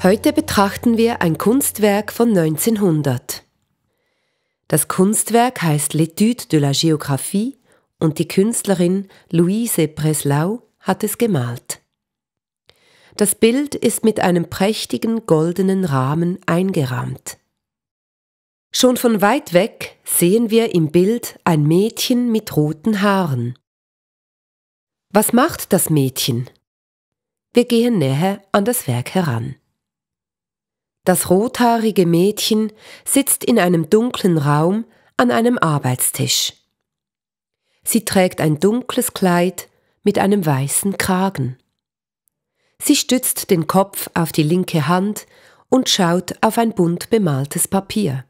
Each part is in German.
Heute betrachten wir ein Kunstwerk von 1900. Das Kunstwerk heißt L'étude de la Géographie und die Künstlerin Louise Breslau hat es gemalt. Das Bild ist mit einem prächtigen goldenen Rahmen eingerahmt. Schon von weit weg sehen wir im Bild ein Mädchen mit roten Haaren. Was macht das Mädchen? Wir gehen näher an das Werk heran. Das rothaarige Mädchen sitzt in einem dunklen Raum an einem Arbeitstisch. Sie trägt ein dunkles Kleid mit einem weißen Kragen. Sie stützt den Kopf auf die linke Hand und schaut auf ein bunt bemaltes Papier.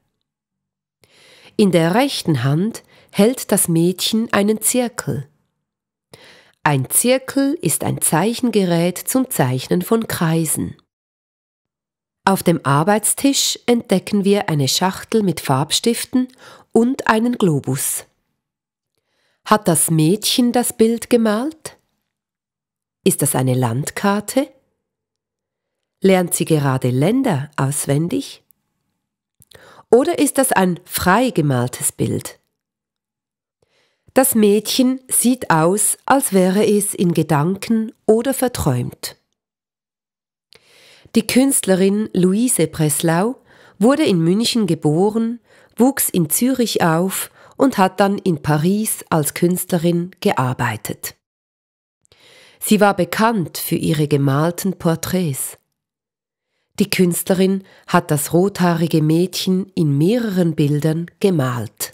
In der rechten Hand hält das Mädchen einen Zirkel. Ein Zirkel ist ein Zeichengerät zum Zeichnen von Kreisen. Auf dem Arbeitstisch entdecken wir eine Schachtel mit Farbstiften und einen Globus. Hat das Mädchen das Bild gemalt? Ist das eine Landkarte? Lernt sie gerade Länder auswendig? oder ist das ein frei gemaltes Bild? Das Mädchen sieht aus, als wäre es in Gedanken oder verträumt. Die Künstlerin Luise Breslau wurde in München geboren, wuchs in Zürich auf und hat dann in Paris als Künstlerin gearbeitet. Sie war bekannt für ihre gemalten Porträts. Die Künstlerin hat das rothaarige Mädchen in mehreren Bildern gemalt.